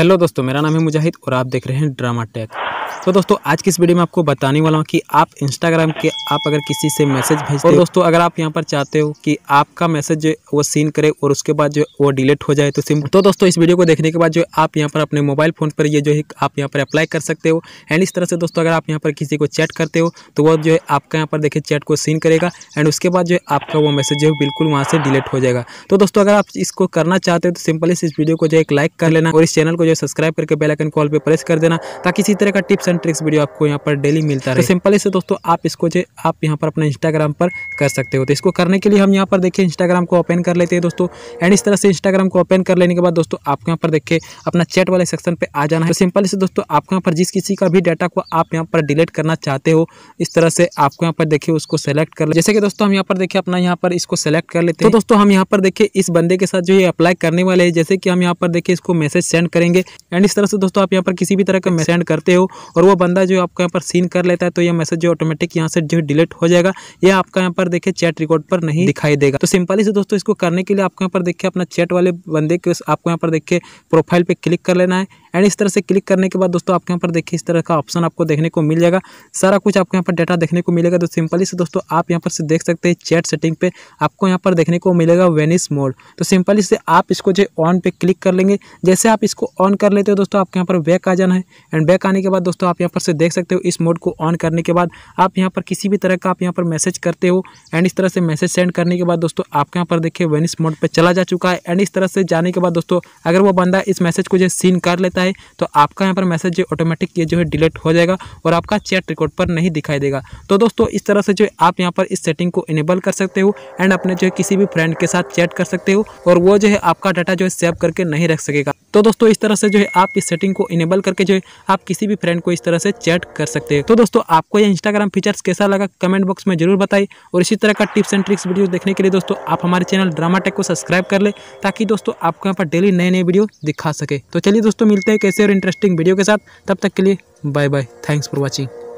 hello दोस्तों मेरा नाम है मुजाहिद और आप देख रहे हैं ड्रामा टेक तो दोस्तों आज की इस वीडियो में आपको बताने वाला हूँ कि आप इंस्टाग्राम के आप अगर किसी से मैसेज भेजते हो दोस्तों अगर आप यहाँ पर चाहते हो कि आपका मैसेज वो सीन करे और उसके बाद जो वो डिलीट हो जाए तो सिम तो दोस्तों इस वीडियो को देखने के बाद जो आप यहाँ पर अपने मोबाइल फ़ोन पर ये जो है आप यहाँ पर अप्लाई कर सकते हो एंड इस तरह से दोस्तों अगर आप यहाँ पर किसी को चैट करते हो तो वो जो है आपका यहाँ पर देखिए चैट को सीन करेगा एंड उसके बाद जो है आपका वो मैसेज जो है बिल्कुल वहाँ से डिलीट हो जाएगा तो दोस्तों अगर आप इसको करना चाहते हो तो सिंपली इस वीडियो को जो है एक लाइक कर लेना और इस चैनल को जो है सब्सक्राइब करके बेलाइकन कॉल पर प्रेस कर देना ताकि इसी तरह का टिप्स एंड ट्रिक्स वीडियो आपको यहाँ पर डेली मिलता रहे तो सिंपल से दोस्तों आप इसको जो आप यहाँ पर अपना इंस्टाग्राम पर कर सकते हो तो इसको करने के लिए हम यहाँ पर देखिए इंस्टाग्राम को ओपन कर लेते हैं दोस्तों एंड इस तरह से इंस्टाग्राम को ओपन कर लेने के बाद दोस्तों आपको यहाँ पर देखिए अपना चैट वाले सेक्शन पर आ जाना है सिंपल से दोस्तों आपको यहाँ पर जिस किसी का भी डाटा को आप यहाँ पर डिलीट करना चाहते हो इस तरह से आपको यहाँ पर देखिए उसको सेलेक्ट कर जैसे कि दोस्तों हम यहाँ पर देखिए अपना यहाँ पर इसको सेलेक्ट कर लेते हैं दोस्तों हम यहाँ पर देखिए इस बंदे के साथ जो ये अप्लाई करने वाले हैं जैसे कि हम यहाँ पर देखिए इसको मैसेज सेंड करेंगे एंड इस तरह से दोस्तों आप यहाँ पर किसी भी तरह का मैसेज सेंड करते हो और वो बंदा जो आपका यहाँ पर सीन कर लेता है तो ये मैसेज जो ऑटोमेटिक यहाँ से जो डिलीट हो जाएगा ये आपका यहाँ पर देखिए चैट रिकॉर्ड पर नहीं दिखाई देगा तो सिंपली से दोस्तों इसको करने के लिए आपको यहाँ पर देखिए अपना चैट वाले बंदे के आपको यहाँ पर देखिए प्रोफाइल पर क्लिक कर लेना है एंड इस तरह से क्लिक करने के बाद दोस्तों आपके यहाँ पर देखिए इस तरह का ऑप्शन आपको देखने को मिल जाएगा सारा कुछ आपको यहाँ पर डाटा देखने को मिलेगा तो सिंपली से दोस्तों आप यहाँ पर से देख सकते हैं चैट सेटिंग पे आपको यहाँ पर देखने को मिलेगा वेनिस मोड तो सिंपली से आप इसको जो ऑन पे क्लिक कर लेंगे जैसे आप इसको ऑन कर लेते हो दोस्तों आपके यहाँ पर बैक आ जाना है एंड बैक आने के बाद दोस्तों आप यहाँ पर से देख सकते हो इस मोड को ऑन करने के बाद आप यहाँ पर किसी भी तरह का आप यहाँ पर मैसेज करते हो एंड इस तरह से मैसेज सेंड करने के बाद दोस्तों आपके यहाँ पर देखिए वेनिस मोड पर चला जा चुका है एंड इस तरह से जाने के बाद दोस्तों अगर वो बंदा इस मैसेज को जो सीन कर लेता आता है तो आपका यहाँ पर मैसेज जो ऑटोमेटिक ये जो है डिलीट हो जाएगा और आपका चैट रिकॉर्ड पर नहीं दिखाई देगा तो दोस्तों इस तरह से जो है आप यहाँ पर इस सेटिंग को इनेबल कर सकते हो एंड अपने जो है किसी भी फ्रेंड के साथ चैट कर सकते हो और वो जो है आपका डाटा जो है सेव करके नहीं रख सकेगा तो दोस्तों इस तरह से जो है आप इस सेटिंग को इनेबल करके जो है आप किसी भी फ्रेंड को इस तरह से चैट कर सकते हैं तो दोस्तों आपको यह इंस्टाग्राम फीचर्स कैसा लगा कमेंट बॉक्स में जरूर बताए और इसी तरह का टिप्स एंड ट्रिक्स वीडियो देखने के लिए दोस्तों आप हमारे चैनल ड्रामा टेक को सब्सक्राइब कर ले ताकि दोस्तों आपको यहाँ पर डेली नए नए वीडियो दिखा सके तो चलिए दोस्तों मिलते हैं कैसे और इंटरेस्टिंग वीडियो के साथ तब तक के लिए bye bye thanks for watching